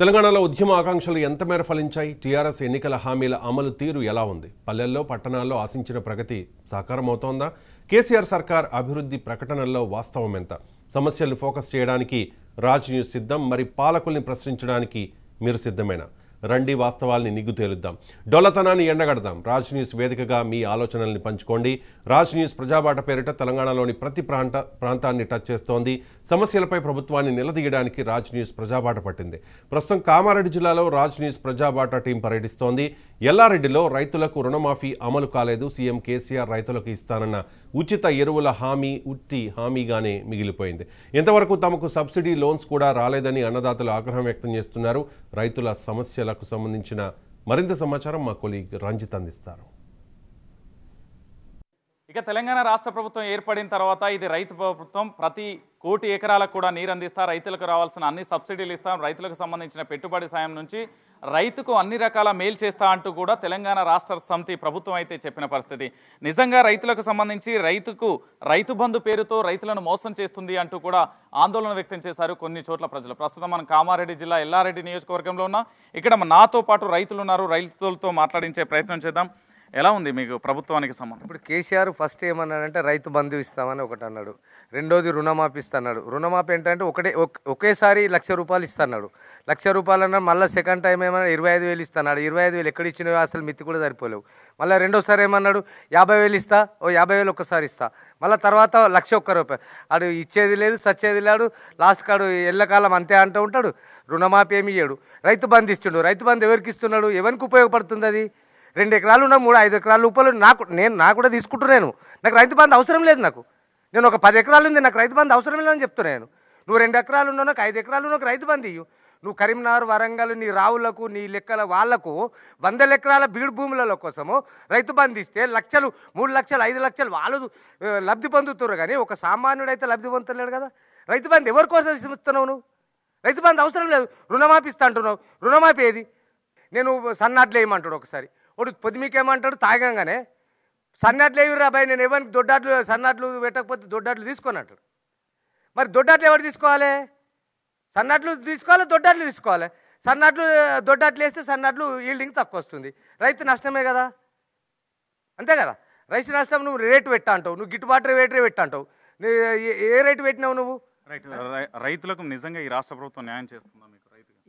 తెలంగాణలో ఉద్యమ ఆకాంక్షలు ఎంత మేర ఫలించాయి టీఆర్ఎస్ ఎన్నికల హామీల అమలు తీరు ఎలా ఉంది పల్లెల్లో పట్టణాల్లో ఆశించిన ప్రగతి సాకారమవుతోందా కేసీఆర్ సర్కార్ అభివృద్ధి ప్రకటనల్లో వాస్తవం ఎంత సమస్యలను ఫోకస్ చేయడానికి రాజ్ న్యూస్ సిద్ధం మరి పాలకుల్ని ప్రశ్నించడానికి మీరు సిద్ధమేనా రండి వాస్తవాల్ని నిగ్గు తేలుద్దాం డొల్లతనాన్ని ఎండగడదాం రాజ్ న్యూస్ వేదికగా మీ ఆలోచనల్ని పంచుకోండి రాజ్ న్యూస్ ప్రజాబాట పేరిట తెలంగాణలోని ప్రతి ప్రాంత ప్రాంతాన్ని టచ్ చేస్తోంది సమస్యలపై ప్రభుత్వాన్ని నిలదీయడానికి రాజ్ న్యూస్ ప్రజాబాట పట్టింది ప్రస్తుతం కామారెడ్డి జిల్లాలో రాజ్ న్యూస్ ప్రజాబాట టీం పర్యటిస్తోంది ఎల్లారెడ్డిలో రైతులకు రుణమాఫీ అమలు కాలేదు సీఎం కేసీఆర్ రైతులకు ఇస్తానన్న ఉచిత ఎరువుల హామీ ఉట్టి హామీగానే మిగిలిపోయింది ఇంతవరకు తమకు సబ్సిడీ లోన్స్ కూడా రాలేదని అన్నదాతలు ఆగ్రహం వ్యక్తం చేస్తున్నారు రైతుల సమస్యల జిల్లాకు సంబంధించిన మరింత సమాచారం మా కొలీగ్ రంజిత్ అందిస్తారు ఇక తెలంగాణ రాష్ట్ర ప్రభుత్వం ఏర్పడిన తర్వాత ఇది రైతు ప్రభుత్వం ప్రతి కోటి ఎకరాలకు కూడా నీరు అందిస్తా రైతులకు రావాల్సిన అన్ని సబ్సిడీలు ఇస్తాం రైతులకు సంబంధించిన పెట్టుబడి సాయం నుంచి రైతుకు అన్ని రకాల మేలు చేస్తా అంటూ కూడా తెలంగాణ రాష్ట్ర సమితి ప్రభుత్వం అయితే చెప్పిన పరిస్థితి నిజంగా రైతులకు సంబంధించి రైతుకు రైతు బంధు పేరుతో రైతులను మోసం చేస్తుంది అంటూ కూడా ఆందోళన వ్యక్తం చేశారు కొన్ని చోట్ల ప్రజలు ప్రస్తుతం మనం కామారెడ్డి జిల్లా ఎల్లారెడ్డి నియోజకవర్గంలో ఉన్నాం ఇక్కడ నాతో పాటు రైతులు ఉన్నారు రైతులతో మాట్లాడించే ప్రయత్నం చేద్దాం ఎలా ఉంది మీకు ప్రభుత్వానికి సంబంధం ఇప్పుడు కేసీఆర్ ఫస్ట్ ఏమన్నాడంటే రైతు బంధు ఇస్తామని ఒకటి అన్నాడు రెండోది రుణమాఫీ ఇస్తున్నాడు రుణమాఫీ ఏంటంటే ఒకటే ఒకేసారి లక్ష రూపాయలు ఇస్తున్నాడు లక్ష రూపాయలు అన్నాడు మళ్ళీ సెకండ్ టైం ఏమన్నా ఇరవై ఐదు వేలు ఇస్తాన్నాడు ఇరవై ఐదు వేలు ఎక్కడ ఇచ్చినవి అసలు మిత్తి కూడా సరిపోలేవు మళ్ళీ రెండోసారి ఏమన్నాడు యాభై వేలు ఇస్తా ఓ యాభై వేలు ఒక్కసారి ఇస్తా మళ్ళీ తర్వాత లక్ష ఒక్క రూపాయలు ఆడు ఇచ్చేది లేదు సచ్చేది లేడు లాస్ట్ కాడు ఎల్లకాలం అంతే అంటూ ఉంటాడు రుణమాఫీ ఏమి ఇయ్యాడు రైతు బంధు ఇస్తుండు రైతు బంధు ఎవరికి ఇస్తున్నాడు ఎవరికి ఉపయోగపడుతుంది అది రెండు ఎకరాలు ఉన్న మూడు ఐదు ఎకరాలు ఉప్పలు నాకు నేను నాకు కూడా తీసుకుంటున్నాను నాకు రైతు బంధు అవసరం లేదు నాకు నేను ఒక పది ఎకరాలు ఉంది నాకు రైతు బంధు అవసరం లేదని చెప్తున్నాను నువ్వు రెండు ఎకరాలు ఉన్నావు నాకు ఐదు ఎకరాలు నాకు రైతు బంధు ఇయ్యు నువ్వు కరీంనగర్ వరంగల్ నీ రావులకు నీ లెక్కల వాళ్లకు వందల ఎకరాల బీడు భూముల కోసము రైతు బంధు ఇస్తే లక్షలు మూడు లక్షలు ఐదు లక్షలు వాళ్ళు లబ్ధి పొందుతున్నారు కానీ ఒక సామాన్యుడు అయితే లబ్ధి పొందుతలేడు కదా రైతు బంధు ఎవరి కోసం ఇస్తున్నావు నువ్వు రైతు బంధు అవసరం లేదు రుణమాపిస్తా అంటున్నావు రుణమాపి ఏది నేను సన్నాట్లు వేయమంటాడు ఒకసారి మీకు పొద్దుమికేమంటాడు తాగంగానే సన్నట్లు ఏవి రాబాయి నేను ఇవ్వడానికి దొడ్డాట్లు సన్నట్లు పెట్టకపోతే దొడ్డాట్లు తీసుకొని అంటాడు మరి దొడ్డాట్లు ఎవరు తీసుకోవాలి సన్నట్లు తీసుకోవాలి దొడ్డాట్లు తీసుకోవాలి సన్నట్లు దొడ్డాట్లు వేస్తే సన్నట్లు ఈల్డింగ్ తక్కువ వస్తుంది రైతు నష్టమే కదా అంతే కదా రైతు నష్టం నువ్వు రేటు పెట్టా అంటావు నువ్వు గిట్టుబాటు రేటు పెట్టా అంటావు ఏ రేటు పెట్టినావు నువ్వు రైతులకు నిజంగా ఈ రాష్ట్ర ప్రభుత్వం న్యాయం చేస్తుంది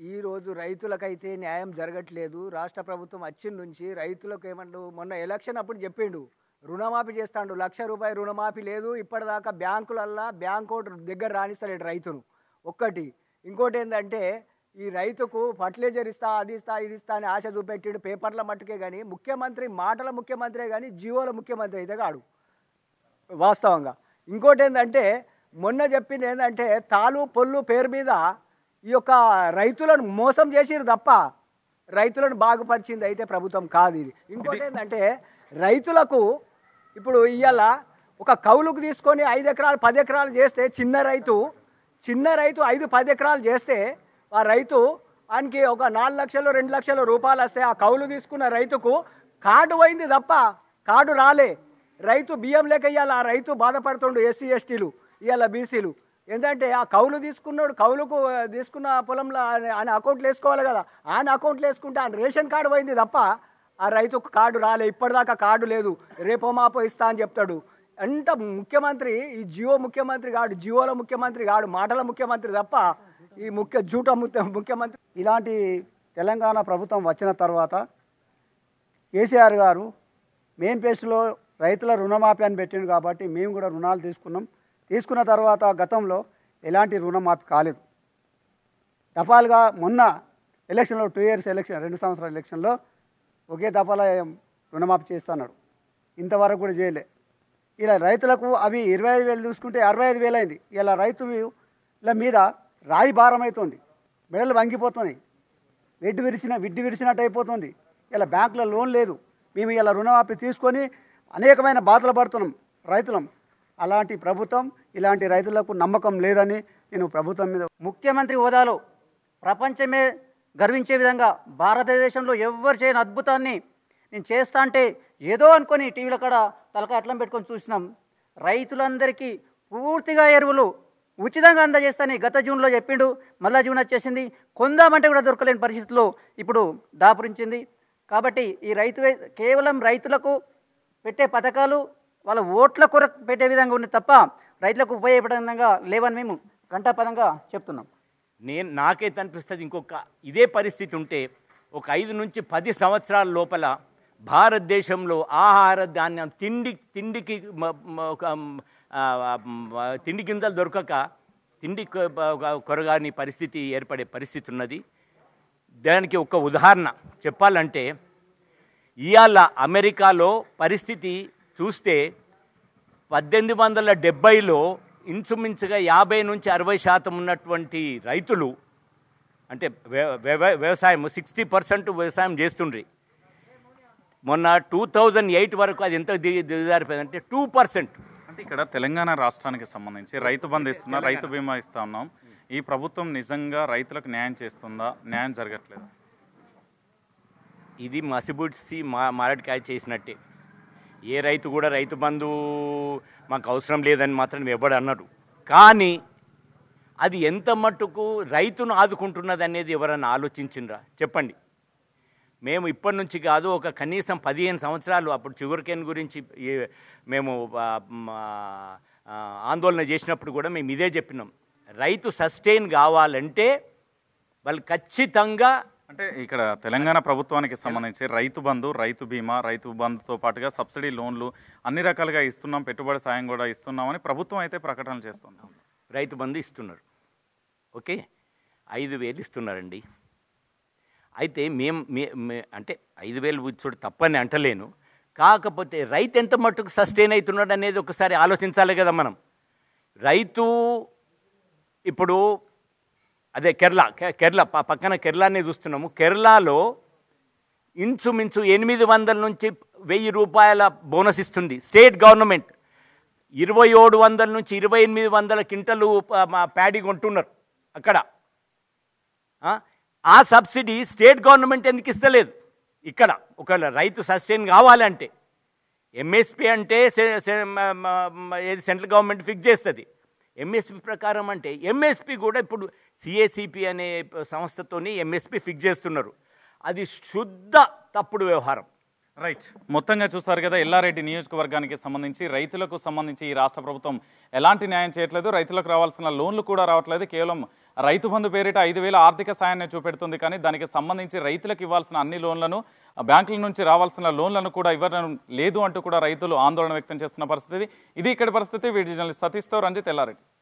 ఈరోజు రైతులకైతే న్యాయం జరగట్లేదు రాష్ట్ర ప్రభుత్వం వచ్చిన నుంచి రైతులకు ఏమంటు మొన్న ఎలక్షన్ అప్పుడు చెప్పిండు రుణమాఫీ చేస్తాడు లక్ష రూపాయలు రుణమాఫీ లేదు ఇప్పటిదాకా బ్యాంకులల్లా బ్యాంకు దగ్గర రాణిస్తలేడు రైతును ఒక్కటి ఇంకోటి ఏంటంటే ఈ రైతుకు ఫర్టిలైజర్ ఇస్తా అది ఇస్తా ఇది ఇస్తా అని ఆశ చూపెట్టిడు పేపర్ల మట్టుకే కానీ ముఖ్యమంత్రి మాటల ముఖ్యమంత్రే కానీ జీవోల ముఖ్యమంత్రి అయితే కాడు వాస్తవంగా ఇంకోటి ఏంటంటే మొన్న చెప్పింది ఏంటంటే తాలు పొల్లు పేరు మీద ఈ యొక్క రైతులను మోసం చేసిరు తప్ప రైతులను బాగుపరిచింది అయితే ప్రభుత్వం కాదు ఇది ఇంకోటి ఏంటంటే రైతులకు ఇప్పుడు ఇవాళ ఒక కౌలుకు తీసుకొని ఐదు ఎకరాలు పది ఎకరాలు చేస్తే చిన్న రైతు చిన్న రైతు ఐదు పది ఎకరాలు చేస్తే ఆ రైతు ఆయనకి ఒక నాలుగు లక్షలు రెండు లక్షల రూపాయలు వస్తే ఆ కౌలు తీసుకున్న రైతుకు కార్డు పోయింది తప్ప కార్డు రాలే రైతు బియ్యం లేక ఇవాళ ఆ రైతు బాధపడుతుండు ఎస్సీ ఎస్టీలు ఇవాళ బీసీలు ఏంటంటే ఆ కౌలు తీసుకున్నాడు కౌలుకు తీసుకున్న పొలంలో ఆయన అకౌంట్లు వేసుకోవాలి కదా ఆయన అకౌంట్లు వేసుకుంటే ఆయన రేషన్ కార్డు పోయింది తప్ప ఆ రైతుకు కార్డు రాలే ఇప్పటిదాకా కార్డు లేదు రేపో మాపో ఇస్తా అని చెప్తాడు అంత ముఖ్యమంత్రి ఈ జియో ముఖ్యమంత్రి కాడు జియోల ముఖ్యమంత్రి కాడు మాటల ముఖ్యమంత్రి తప్ప ఈ ముఖ్య జూట ముఖ్యమంత్రి ఇలాంటి తెలంగాణ ప్రభుత్వం వచ్చిన తర్వాత కేసీఆర్ గారు మెయిన్ పేస్ట్లో రైతుల రుణమాఫీ అని పెట్టిండు కాబట్టి మేము కూడా రుణాలు తీసుకున్నాం తీసుకున్న తర్వాత గతంలో ఎలాంటి రుణమాఫీ కాలేదు దఫాలుగా మొన్న ఎలక్షన్లో టూ ఇయర్స్ ఎలక్షన్ రెండు సంవత్సరాల ఎలక్షన్లో ఒకే దఫాల రుణమాఫీ చేస్తున్నాడు ఇంతవరకు కూడా చేయలే ఇలా రైతులకు అవి ఇరవై ఐదు వేలు చూసుకుంటే అరవై ఐదు వేలు అయింది ఇలా రైతుల మీద రాయి భారం అవుతుంది మెడలు వంగిపోతున్నాయి వెడ్డు విరిచిన విడ్డు విరిచినట్టు అయిపోతుంది ఇలా బ్యాంకులో లోన్ లేదు మేము ఇలా రుణమాఫీ తీసుకొని అనేకమైన బాధలు పడుతున్నాం రైతులం అలాంటి ప్రభుత్వం ఇలాంటి రైతులకు నమ్మకం లేదని నేను ప్రభుత్వం మీద ముఖ్యమంత్రి హోదాలో ప్రపంచమే గర్వించే విధంగా భారతదేశంలో ఎవ్వరు చేయని అద్భుతాన్ని నేను చేస్తా అంటే ఏదో అనుకొని టీవీల కాడ తలక అట్లం పెట్టుకొని చూసినాం రైతులందరికీ పూర్తిగా ఎరువులు ఉచితంగా అందజేస్తాని గత జూన్లో చెప్పిండు మళ్ళా జూన్ వచ్చేసింది కొందామంటే కూడా దొరకలేని పరిస్థితుల్లో ఇప్పుడు దాపురించింది కాబట్టి ఈ రైతు కేవలం రైతులకు పెట్టే పథకాలు వాళ్ళ ఓట్ల కొరకు పెట్టే విధంగా ఉంది తప్ప రైతులకు ఉపయోగపడే విధంగా లేవని మేము గంటాపదంగా చెప్తున్నాం నేను నాకైతే అనిపిస్తుంది ఇంకొక ఇదే పరిస్థితి ఉంటే ఒక ఐదు నుంచి పది సంవత్సరాల లోపల భారతదేశంలో ఆహార ధాన్యం తిండి తిండికి తిండి గింజలు దొరకక తిండి కొరగాని పరిస్థితి ఏర్పడే పరిస్థితి ఉన్నది దానికి ఒక ఉదాహరణ చెప్పాలంటే ఇవాళ అమెరికాలో పరిస్థితి చూస్తే పద్దెనిమిది వందల డెబ్బైలో ఇంచుమించుగా యాభై నుంచి అరవై శాతం ఉన్నటువంటి రైతులు అంటే వ్యవసాయం సిక్స్టీ పర్సెంట్ వ్యవసాయం చేస్తుండ్రి మొన్న టూ థౌజండ్ ఎయిట్ వరకు అది ఎంత దిగి అంటే టూ పర్సెంట్ అంటే ఇక్కడ తెలంగాణ రాష్ట్రానికి సంబంధించి రైతు బంధు ఇస్తున్నా రైతు బీమా ఇస్తా ఉన్నాం ఈ ప్రభుత్వం నిజంగా రైతులకు న్యాయం చేస్తుందా న్యాయం జరగట్లేదు ఇది మసిబుడ్సి మా మారడికాయ చేసినట్టే ఏ రైతు కూడా రైతు బంధు మాకు అవసరం లేదని మాత్రం ఎవడు అన్నారు కానీ అది ఎంత మట్టుకు రైతును ఆదుకుంటున్నది అనేది ఎవరన్నా ఆలోచించిండ్రా చెప్పండి మేము ఇప్పటి నుంచి కాదు ఒక కనీసం పదిహేను సంవత్సరాలు అప్పుడు కేన్ గురించి మేము ఆందోళన చేసినప్పుడు కూడా మేము ఇదే చెప్పినాం రైతు సస్టైన్ కావాలంటే వాళ్ళు ఖచ్చితంగా అంటే ఇక్కడ తెలంగాణ ప్రభుత్వానికి సంబంధించి రైతు బంధు రైతు బీమా రైతు బంధుతో పాటుగా సబ్సిడీ లోన్లు అన్ని రకాలుగా ఇస్తున్నాం పెట్టుబడి సాయం కూడా ఇస్తున్నామని ప్రభుత్వం అయితే ప్రకటనలు చేస్తుంది రైతు బంధు ఇస్తున్నారు ఓకే ఐదు వేలు ఇస్తున్నారండి అయితే మే అంటే ఐదు వేలు చూడు తప్పని అంటలేను కాకపోతే రైతు ఎంత మట్టుకు సస్టైన్ అవుతున్నాడు అనేది ఒకసారి ఆలోచించాలి కదా మనం రైతు ఇప్పుడు అదే కేరళ కేరళ పక్కన కేరళనే చూస్తున్నాము కేరళలో ఇంచుమించు ఎనిమిది వందల నుంచి వెయ్యి రూపాయల బోనస్ ఇస్తుంది స్టేట్ గవర్నమెంట్ ఇరవై ఏడు వందల నుంచి ఇరవై ఎనిమిది వందల కింటలు ప్యాడీ కొంటున్నారు అక్కడ ఆ సబ్సిడీ స్టేట్ గవర్నమెంట్ ఎందుకు ఇస్తలేదు ఇక్కడ ఒకవేళ రైతు సస్టైన్ కావాలంటే ఎంఎస్పి అంటే ఏది సెంట్రల్ గవర్నమెంట్ ఫిక్స్ చేస్తుంది ఎంఎస్పి ప్రకారం అంటే ఎంఎస్పి కూడా ఇప్పుడు సిఏసిపి అనే సంస్థతోని ఎంఎస్పి ఫిక్స్ చేస్తున్నారు అది శుద్ధ తప్పుడు వ్యవహారం రైట్ మొత్తంగా చూసారు కదా ఎల్లారెడ్డి నియోజకవర్గానికి సంబంధించి రైతులకు సంబంధించి ఈ రాష్ట్ర ప్రభుత్వం ఎలాంటి న్యాయం చేయట్లేదు రైతులకు రావాల్సిన లోన్లు కూడా రావట్లేదు కేవలం రైతు బంధు పేరిట ఐదు వేల ఆర్థిక సాయాన్ని చూపెడుతుంది కానీ దానికి సంబంధించి రైతులకు ఇవ్వాల్సిన అన్ని లోన్లను బ్యాంకుల నుంచి రావాల్సిన లోన్లను కూడా ఇవ్వడం లేదు అంటూ కూడా రైతులు ఆందోళన వ్యక్తం చేస్తున్న పరిస్థితి ఇది ఇక్కడ పరిస్థితి వీడియో జర్నలిస్ట్ సతీష్తో రంజిత్ ఎల్లారెడ్డి